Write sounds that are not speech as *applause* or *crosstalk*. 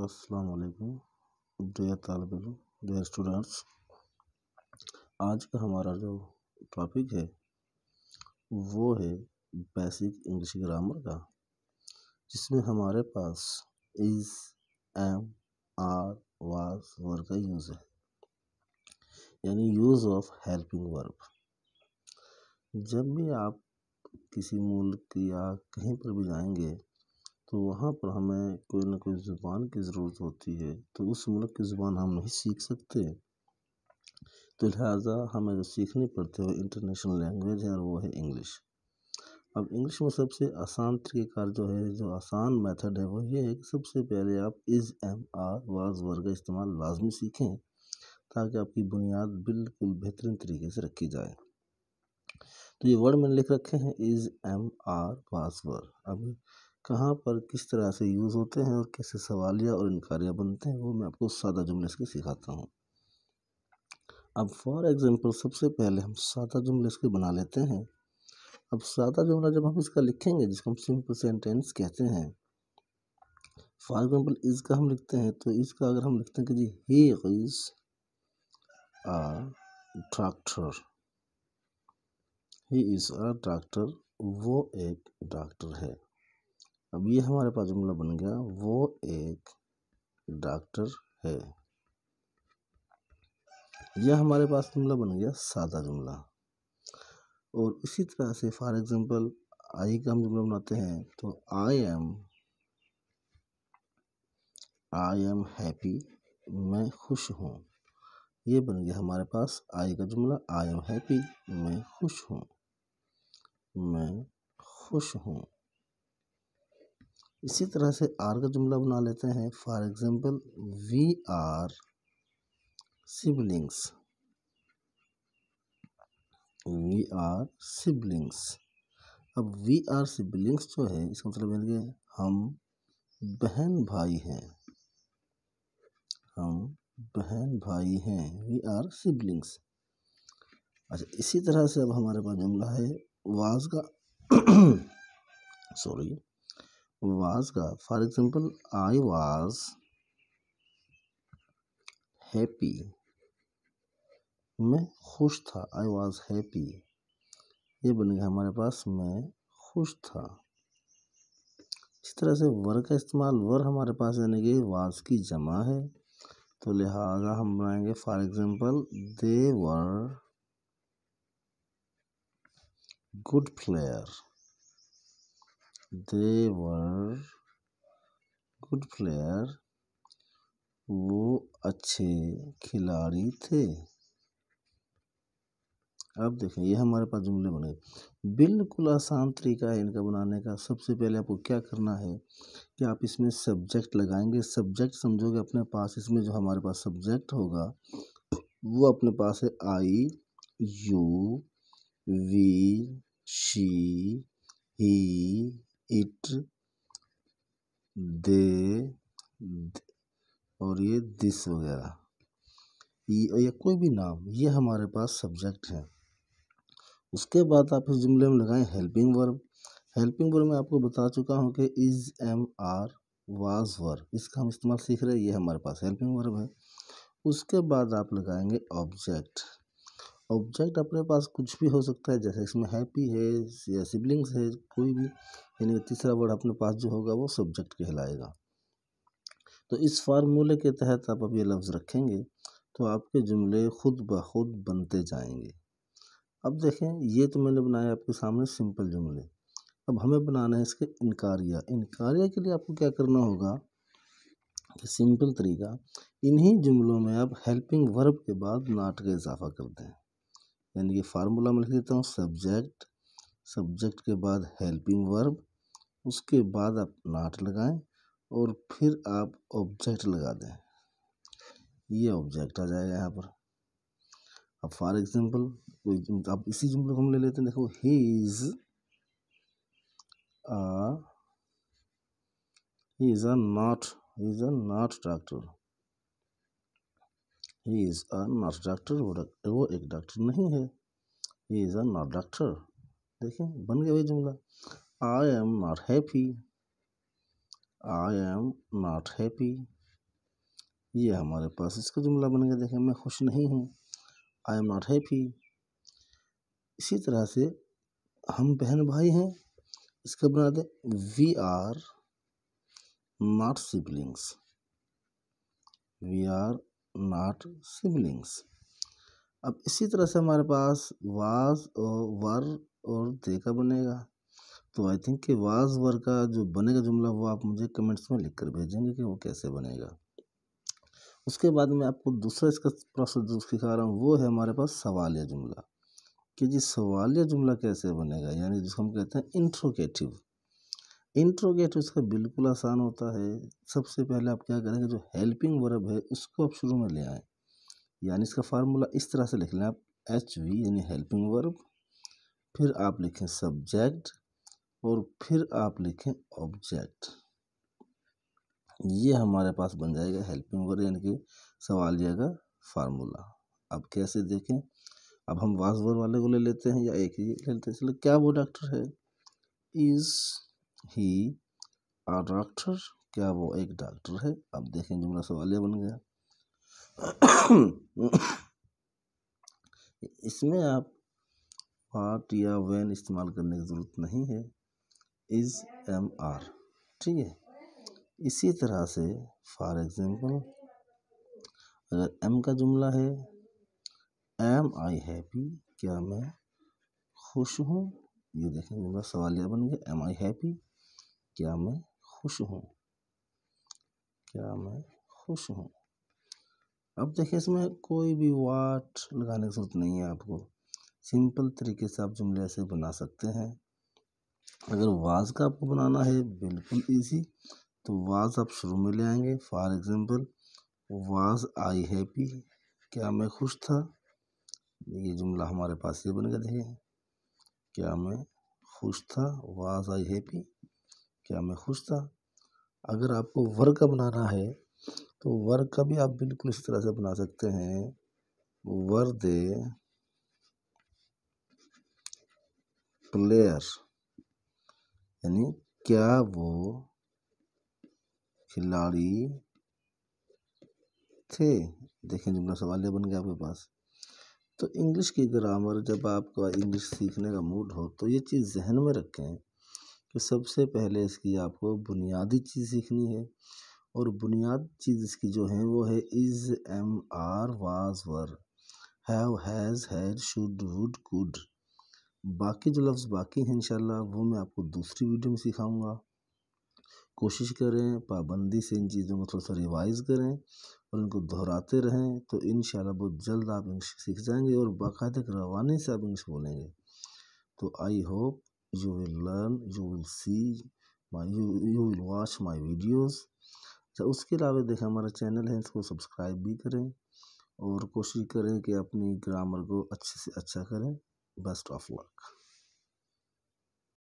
अस्सलाम वालेकुम dear तालब dear students आज का हमारा जो टॉपिक है वो है बेसिक इंग्लिश ग्रामर का जिसमें हमारे पास is am are was verb का यूज़ है यानी यूज़ ऑफ हेल्पिंग वर्ब जब भी आप किसी मुल्क या कहीं पर भी जाएंगे तो वहाँ पर हमें कोई ना कोई ज़ुबान की ज़रूरत होती है तो उस मुल्क की ज़ुबान हम नहीं सीख सकते तो लिहाजा हमें जो सीखनी पड़ती है इंटरनेशनल लैंग्वेज है और वो है इंग्लिश अब इंग्लिश में सबसे आसान तरीक़ेकार जो है जो आसान मेथड है वो ये है कि सबसे पहले आप is am are was verb का इस्तेमाल लाजमी सीखें ताकि आपकी बुनियाद बिल्कुल बेहतरीन तरीके से रखी जाए तो ये वर्ड मैंने लिख रखे हैं इज़ एम आर वाज वर्ग अब कहाँ पर किस तरह से यूज़ होते हैं और कैसे सवालिया और इनकारिया बनते हैं वो मैं आपको सादा जुमले इसके सिखाता हूँ अब फॉर एग्ज़ाम्पल सबसे पहले हम सादा जुमले इसके बना लेते हैं अब सादा जुमला जब हम इसका लिखेंगे जिसको हम सिंपल सेंटेंस कहते हैं फॉर एग्ज़ाम्पल इसका हम लिखते हैं तो इसका अगर हम लिखते हैं कि जी he is doctor he is a doctor वो एक डॉक्टर है अब ये हमारे पास जुमला बन गया वो एक डॉक्टर है यह हमारे पास जुमला बन गया सादा जुमला और इसी तरह से फॉर एग्ज़ाम्पल आई का हम जुमला बनाते हैं तो I am I am happy मैं खुश हूँ ये बन गया हमारे पास आई का जुमला आई एम हैप्पी मैं खुश हूँ मैं खुश हूँ इसी तरह से आर का जुमला बना लेते हैं for example we are siblings we are siblings अब वी आर सिबलिंग्स जो है इसका मतलब है कि हम बहन भाई हैं हम बहन भाई हैं वी आर सिबलिंग्स अच्छा इसी तरह से अब हमारे पास जुमला है वाज का सॉरी *coughs* वाज का for example I was happy मैं खुश था आई वॉज हैप्पी ये बन गया हमारे पास मैं खुश था इस तरह से वर का इस्तेमाल वर हमारे पास यानी कि वाज की जमा है तो लिहाजा हम बनाएंगे for example they were good player they were good player वो अच्छे खिलाड़ी थे अब देखें ये हमारे पास जुमले बने बिल्कुल आसान तरीका है इनका बनाने का सबसे पहले आपको क्या करना है कि आप इसमें सब्जेक्ट लगाएंगे सब्जेक्ट समझोगे अपने पास इसमें जो हमारे पास सब्जेक्ट होगा वो अपने पास है I you we she he it they और ये दिस वगैरह ये कोई भी नाम ये हमारे पास सब्जेक्ट है उसके बाद आप इस जुमले में लगाएं हेल्पिंग वर्ब हेल्पिंग वर्ब मैं आपको बता चुका हूँ कि is am are was verb इसका हम इस्तेमाल सीख रहे हैं ये हमारे पास हेल्पिंग वर्ब है उसके बाद आप लगाएंगे ऑब्जेक्ट ऑब्जेक्ट अपने पास कुछ भी हो सकता है जैसे इसमें हैप्पी है या सिबलिंग्स है कोई भी यानी तीसरा वर्ड अपने पास जो होगा वो सब्जेक्ट कहलाएगा तो इस फार्मूले के तहत आप अब ये लफ्ज़ रखेंगे तो आपके जुमले खुद ब खुद बनते जाएंगे अब देखें ये तो मैंने बनाए आपके सामने सिंपल जुमले अब हमें बनाना है इसके इनकारिया इनकारिया के लिए आपको क्या करना होगा कि सिंपल तरीका इन्हीं जुमलों में आप हेल्पिंग वर्ब के बाद नाट का इजाफा कर दें यानी कि फार्मूला में लिख देता हूँ सब्जेक्ट सब्जेक्ट के बाद हेल्पिंग वर्ब उसके बाद आप नाट लगाएं और फिर आप ऑब्जेक्ट लगा दें ये ऑब्जेक्ट आ जाएगा यहाँ पर अब फॉर एग्जांपल कोई आप इसी जुमले को हम ले लेते हैं देखो he is a he is a not he is a not doctor he is a nurse doctor वो वो एक डॉक्टर नहीं है he is a not doctor देखें बन गया वही जुमला I am not happy I am not happy ये हमारे पास इसका जुमला बन गया देखें मैं खुश नहीं हूँ आई एम नॉट हैप्पी इसी तरह से हम बहन भाई हैं इसका बना दें we are not siblings we are not siblings अब इसी तरह से हमारे पास वाज और वर और दे का बनेगा तो आई थिंक कि वाज वर का जो बनेगा जुमला वो आप मुझे कमेंट्स में लिख कर भेजेंगे कि वो कैसे बनेगा उसके बाद में आपको दूसरा इसका प्रोसेस जो सिखा रहा हूँ वो है हमारे पास या जुमला कि जी या जुमला कैसे बनेगा यानी जिसको हम कहते हैं इंट्रोकेटिव इंट्रोगेट उसका बिल्कुल आसान होता है सबसे पहले आप क्या करेंगे जो हेल्पिंग वर्ब है उसको आप शुरू में ले आएँ यानी इसका फार्मूला इस तरह से लिख लें आप एच वी यानी हेल्पिंग वर्ब फिर आप लिखें सब्जेक्ट और फिर आप लिखें ऑब्जेक्ट ये हमारे पास बन जाएगा हेल्पिंग वर्ब यानी कि सवालिया का फार्मूला अब कैसे देखें अब हम वास वर्ब वाले को ले लेते हैं या एक ही ले लेते हैं चलो क्या वो डॉक्टर है इज़ ही आ डॉक्टर क्या वो एक डॉक्टर है अब देखें जुमला सवालिया बन गया इसमें आप वाट या वैन इस्तेमाल करने की ज़रूरत नहीं है इज़ एम आर ठीक है इसी तरह से फॉर एग्ज़ाम्पल अगर एम का जुमला है एम आई हैप्पी क्या मैं खुश हूँ ये देखें जुमला सवालिया बन गया एम आई हैप्पी क्या मैं खुश हूँ क्या मैं खुश हूँ अब देखिए इसमें कोई भी वाट लगाने की ज़रूरत नहीं है आपको सिंपल तरीके से आप जुमले ऐसे बना सकते हैं अगर वाज का आपको बनाना है बिल्कुल इजी तो वाज आप शुरू में ले आएंगे for example was I happy क्या मैं खुश था ये जुमला हमारे पास ये बन गया देखिए क्या मैं खुश था वाज आई हैप्पी क्या मैं खुश था अगर आपको वर का बनाना है तो वर का भी आप बिल्कुल इस तरह से बना सकते हैं वर दे प्लेयर यानी क्या वो खिलाड़ी थे देखें जुमला सवाल बन गया आपके पास तो इंग्लिश की ग्रामर जब आपका इंग्लिश सीखने का मूड हो तो ये चीज़ जहन में रखें कि सबसे पहले इसकी आपको बुनियादी चीज़ सीखनी है और बुनियादी चीज़ इसकी जो है वो है is am are was were have has had should would could बाकी जो लफ्ज़ बाकी हैं इंशाल्लाह वो मैं आपको दूसरी वीडियो में सिखाऊंगा कोशिश करें पाबंदी से इन चीज़ों को थोड़ा सा रिवाइज करें और इनको दोहराते रहें तो इन बहुत जल्द आप इंग्लिश सीख जाएंगे और बाकायदा रवानी से आप इंग्लिश बोलेंगे तो I hope you will learn you will see my you you will watch my videos अच्छा उसके अलावा देखें हमारा चैनल है इसको सब्सक्राइब भी करें और कोशिश करें कि अपनी ग्रामर को अच्छे से अच्छा करें बेस्ट ऑफ लक